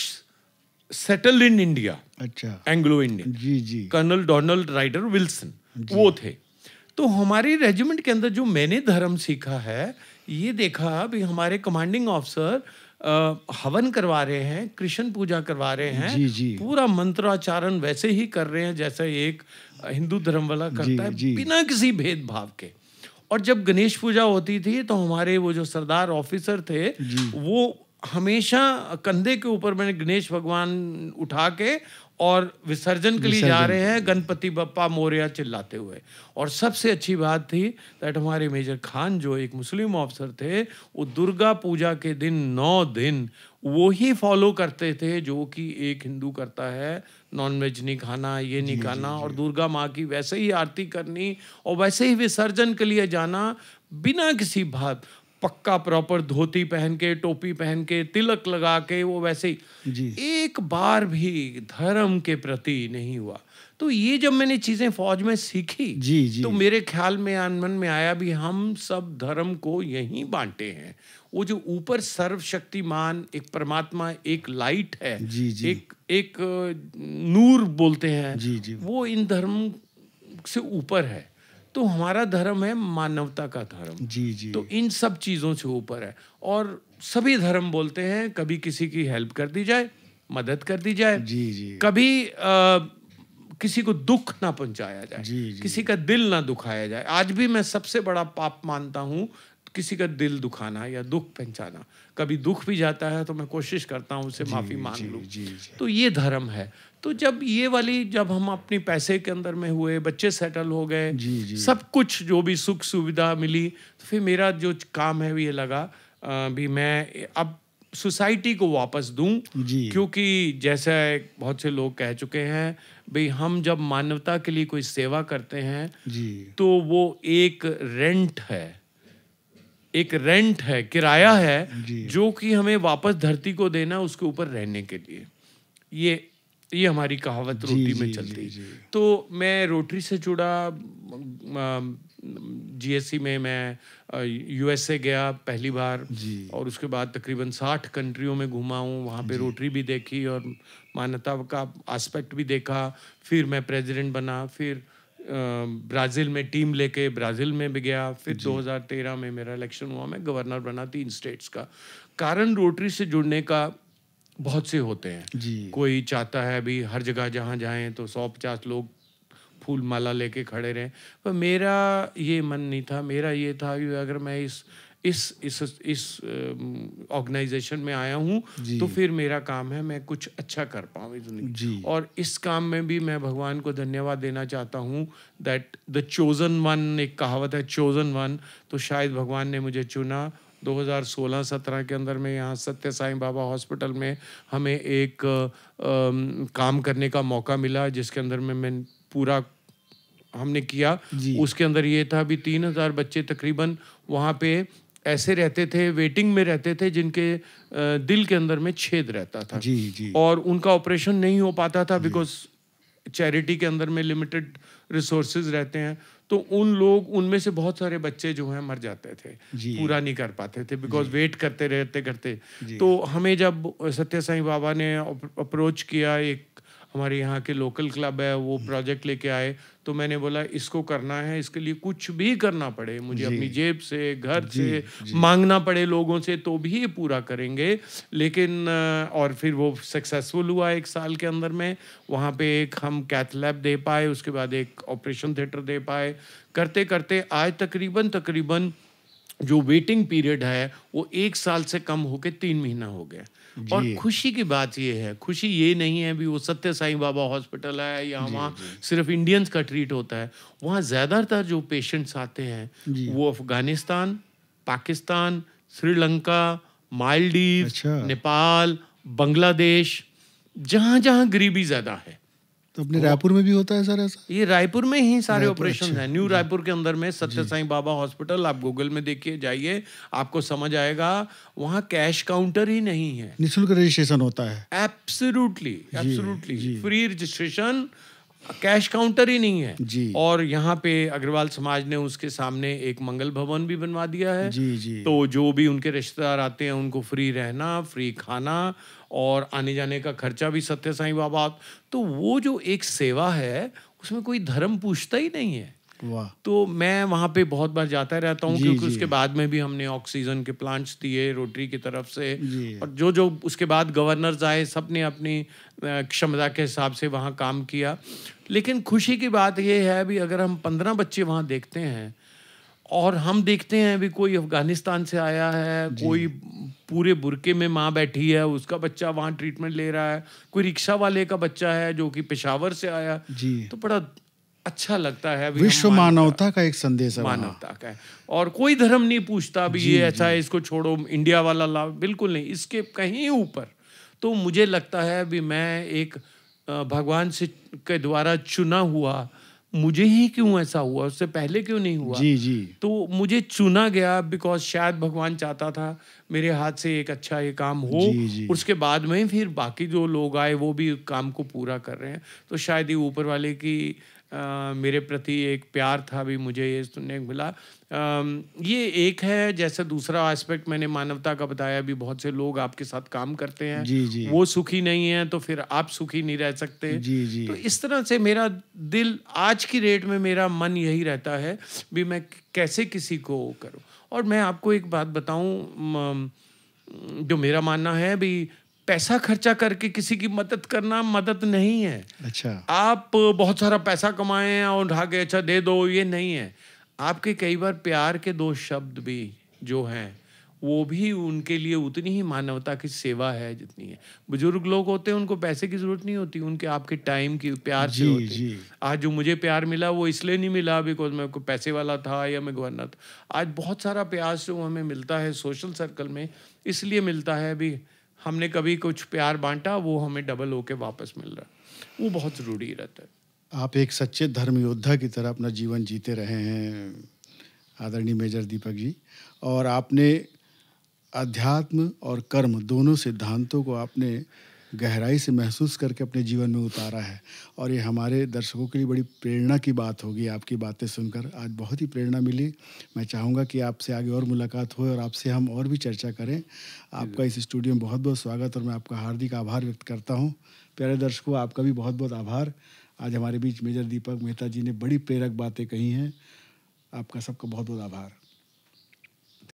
सेटल इन इंडिया अच्छा एंग्लो इंडियन जी जी कर्नल डोनाल्ड राइडर विल्सन वो थे तो हमारे रेजिमेंट के अंदर जो मैंने धर्म सीखा है ये देखा भी हमारे कमांडिंग ऑफिसर हवन करवा रहे हैं कृष्ण पूजा करवा रहे हैं जी, जी। पूरा मंत्राचारण वैसे ही कर रहे हैं जैसे एक हिंदू धर्म वाला करता जी, है जी। बिना किसी भेदभाव के और जब गणेश पूजा होती थी तो हमारे वो जो सरदार ऑफिसर थे वो हमेशा कंधे के ऊपर मैंने गणेश भगवान उठा के और विसर्जन के लिए जा रहे हैं गणपति बप्पा मोरिया चिल्लाते हुए और सबसे अच्छी बात थी दैट हमारे मेजर खान जो एक मुस्लिम ऑफिसर थे वो दुर्गा पूजा के दिन नौ दिन वो ही फॉलो करते थे जो कि एक हिंदू करता है नॉन वेज नहीं खाना ये नहीं खाना और दुर्गा माँ की वैसे ही आरती करनी और वैसे ही विसर्जन के लिए जाना बिना किसी बात पक्का प्रॉपर धोती पहन के टोपी पहन के तिलक लगा के वो वैसे ही एक बार भी धर्म के प्रति नहीं हुआ तो ये जब मैंने चीजें फौज में सीखी जी, जी। तो मेरे ख्याल में आनमन में आया भी हम सब धर्म को यही बांटे हैं वो जो ऊपर सर्वशक्तिमान एक परमात्मा एक लाइट है जी, जी। एक एक नूर बोलते हैं जी, जी। वो इन धर्म से ऊपर है तो हमारा धर्म है मानवता का धर्म जी जी तो इन सब चीज़ों से ऊपर है और सभी धर्म बोलते हैं कभी किसी की हेल्प कर दी जाए मदद कर दी जाए जी जी कभी आ, किसी को दुख ना पहुंचाया जाए जी, जी। किसी का दिल ना दुखाया जाए आज भी मैं सबसे बड़ा पाप मानता हूं किसी का दिल दुखाना या दुख पहचाना कभी दुख भी जाता है तो मैं कोशिश करता हूँ उसे माफ़ी मांग लूँ तो ये धर्म है तो जब ये वाली जब हम अपने पैसे के अंदर में हुए बच्चे सेटल हो गए जी, जी। सब कुछ जो भी सुख सुविधा मिली तो फिर मेरा जो काम है ये लगा आ, भी मैं अब सोसाइटी को वापस दूं क्योंकि जैसे बहुत से लोग कह चुके हैं भाई हम जब मानवता के लिए कोई सेवा करते हैं तो वो एक रेंट है एक रेंट है किराया है जो कि हमें वापस धरती को देना उसके ऊपर रहने के लिए ये ये हमारी कहावत रोटी में चलती जी, जी। तो मैं रोटरी से जुड़ा जीएससी में मैं यूएसए गया पहली बार और उसके बाद तकरीबन साठ कंट्रियों में घूमा हूँ वहाँ पे रोटरी भी देखी और मानवता का एस्पेक्ट भी देखा फिर मैं प्रेसिडेंट बना फिर ब्राज़ील में टीम लेके ब्राज़ील में भी गया फिर 2013 में मेरा इलेक्शन हुआ मैं गवर्नर बना तीन स्टेट्स का कारण रोटरी से जुड़ने का बहुत से होते हैं जी कोई चाहता है भी हर जगह जहाँ जाएँ तो सौ पचास लोग फूल माला लेके खड़े रहें पर मेरा ये मन नहीं था मेरा ये था कि अगर मैं इस इस इस इस ऑर्गेनाइजेशन में आया हूँ तो फिर मेरा काम है मैं कुछ अच्छा कर पाऊँ जिंदगी और इस काम में भी मैं भगवान को धन्यवाद देना चाहता हूँ दैट द चोजन वन एक कहावत है चोजन वन तो शायद भगवान ने मुझे चुना 2016-17 के अंदर में यहाँ सत्य साईं बाबा हॉस्पिटल में हमें एक आ, आ, काम करने का मौका मिला जिसके अंदर में मैं पूरा हमने किया उसके अंदर ये था अभी तीन हज़ार बच्चे तकरीबन वहाँ पे ऐसे रहते थे वेटिंग में रहते थे जिनके दिल के अंदर में छेद रहता था जी जी और उनका ऑपरेशन नहीं हो पाता था बिकॉज चैरिटी के अंदर में लिमिटेड रिसोर्सेज रहते हैं तो उन लोग उनमें से बहुत सारे बच्चे जो हैं मर जाते थे पूरा नहीं कर पाते थे बिकॉज वेट करते रहते करते तो हमें जब सत्य साई बाबा ने अप्रोच किया एक हमारे यहाँ के लोकल क्लब है वो प्रोजेक्ट हम्म। लेके आए तो मैंने बोला इसको करना है इसके लिए कुछ भी करना पड़े मुझे अपनी जेब से घर जी, से जी. मांगना पड़े लोगों से तो भी ये पूरा करेंगे लेकिन और फिर वो सक्सेसफुल हुआ एक साल के अंदर में वहाँ पे एक हम कैथलैब दे पाए उसके बाद एक ऑपरेशन थिएटर दे पाए करते करते आज तकरीबन तकरीबन जो वेटिंग पीरियड है वो एक साल से कम होके तीन महीना हो गया और खुशी की बात ये है खुशी ये नहीं है भी वो सत्य साई बाबा हॉस्पिटल है या वहाँ सिर्फ इंडियंस का ट्रीट होता है वहाँ ज़्यादातर जो पेशेंट्स आते हैं वो अफगानिस्तान पाकिस्तान श्रीलंका मालदीव अच्छा। नेपाल बांग्लादेश जहाँ जहाँ गरीबी ज़्यादा है तो अपने रायपुर में भी होता है सर ऐसा ये रायपुर में ही सारे ऑपरेशन है न्यू रायपुर अच्छा। के अंदर में सत्य साई बाबा हॉस्पिटल आप गूगल में देखिए जाइए आपको समझ आएगा वहाँ कैश काउंटर ही नहीं है निःशुल्क रजिस्ट्रेशन होता है absolutely absolutely free registration cash counter ही नहीं है जी और यहाँ पे अग्रवाल समाज ने उसके सामने एक मंगल भवन भी बनवा दिया है जी जी तो जो भी उनके रिश्तेदार आते हैं उनको फ्री रहना फ्री खाना और आने जाने का खर्चा भी सत्य साई बाबा तो वो जो एक सेवा है उसमें कोई धर्म पूछता ही नहीं है तो मैं वहाँ पे बहुत बार जाता रहता हूँ क्योंकि उसके बाद में भी हमने ऑक्सीजन के प्लांट्स दिए रोटरी की तरफ से और जो जो उसके बाद गवर्नर आए सब ने अपनी क्षमता के हिसाब से वहाँ काम किया लेकिन खुशी की बात यह है भी अगर हम पंद्रह बच्चे वहाँ देखते हैं और हम देखते हैं भी कोई अफगानिस्तान से आया है कोई पूरे बुरके में माँ बैठी है उसका बच्चा वहाँ ट्रीटमेंट ले रहा है कोई रिक्शा वाले का बच्चा है जो कि पेशावर से आया जी तो बड़ा अच्छा लगता है विश्व मानवता का एक संदेश है मानवता का है और कोई धर्म नहीं पूछता भी ये ऐसा है इसको छोड़ो इंडिया वाला लाभ बिल्कुल नहीं इसके कहीं ऊपर तो मुझे लगता है भी मैं एक भगवान से के द्वारा चुना हुआ मुझे ही क्यों ऐसा हुआ उससे पहले क्यों नहीं हुआ जी जी तो मुझे चुना गया बिकॉज शायद भगवान चाहता था मेरे हाथ से एक अच्छा ये काम हो जी, जी. उसके बाद में फिर बाकी जो लोग आए वो भी काम को पूरा कर रहे हैं तो शायद ये ऊपर वाले की मेरे प्रति एक प्यार था भी मुझे ये सुनने को मिला ये एक है जैसे दूसरा एस्पेक्ट मैंने मानवता का बताया भी बहुत से लोग आपके साथ काम करते हैं जी जी वो सुखी नहीं है तो फिर आप सुखी नहीं रह सकते जी जी तो इस तरह से मेरा दिल आज की रेट में मेरा मन यही रहता है भी मैं कैसे किसी को करूँ और मैं आपको एक बात बताऊँ जो मेरा मानना है भी पैसा खर्चा करके किसी की मदद करना मदद नहीं है अच्छा आप बहुत सारा पैसा कमाएं और उठा के अच्छा दे दो ये नहीं है आपके कई बार प्यार के दो शब्द भी जो हैं वो भी उनके लिए उतनी ही मानवता की सेवा है जितनी है बुजुर्ग लोग होते हैं उनको पैसे की जरूरत नहीं होती उनके आपके टाइम की प्यार जी, से होती जी. आज जो मुझे प्यार मिला वो इसलिए नहीं मिला बिकॉज मैं को पैसे वाला था या मैं गवर्नर था आज बहुत सारा प्यार जो हमें मिलता है सोशल सर्कल में इसलिए मिलता है अभी हमने कभी कुछ प्यार बांटा वो हमें डबल होके वापस मिल रहा वो बहुत ज़रूरी रहता है आप एक सच्चे धर्म योद्धा की तरह अपना जीवन जीते रहे हैं आदरणीय मेजर दीपक जी और आपने अध्यात्म और कर्म दोनों सिद्धांतों को आपने गहराई से महसूस करके अपने जीवन में उतारा है और ये हमारे दर्शकों के लिए बड़ी प्रेरणा की बात होगी आपकी बातें सुनकर आज बहुत ही प्रेरणा मिली मैं चाहूँगा कि आपसे आगे और मुलाकात हो और आपसे हम और भी चर्चा करें आपका इस स्टूडियो में बहुत बहुत स्वागत और मैं आपका हार्दिक आभार व्यक्त करता हूँ प्यारे दर्शकों आपका भी बहुत बहुत आभार आज हमारे बीच मेजर दीपक मेहता जी ने बड़ी प्रेरक बातें कही हैं आपका सबका बहुत बहुत आभार